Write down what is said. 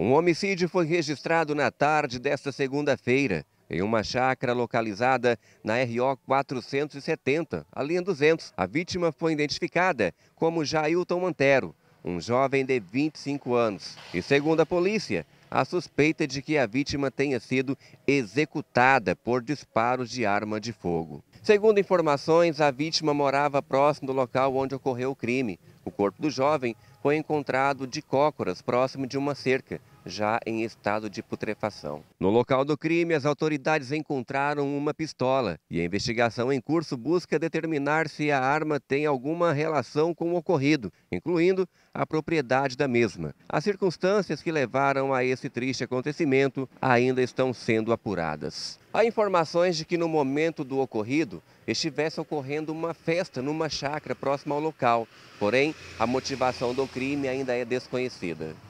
Um homicídio foi registrado na tarde desta segunda-feira, em uma chácara localizada na RO 470, a linha 200. A vítima foi identificada como Jailton Mantero, um jovem de 25 anos. E segundo a polícia, a suspeita de que a vítima tenha sido executada por disparos de arma de fogo. Segundo informações, a vítima morava próximo do local onde ocorreu o crime. O corpo do jovem foi encontrado de cócoras, próximo de uma cerca, já em estado de putrefação. No local do crime, as autoridades encontraram uma pistola e a investigação em curso busca determinar se a arma tem alguma relação com o ocorrido, incluindo a propriedade da mesma. As circunstâncias que levaram a esse triste acontecimento ainda estão sendo apuradas. Há informações de que no momento do ocorrido estivesse ocorrendo uma festa numa chácara próxima ao local. Porém, a motivação do crime ainda é desconhecida.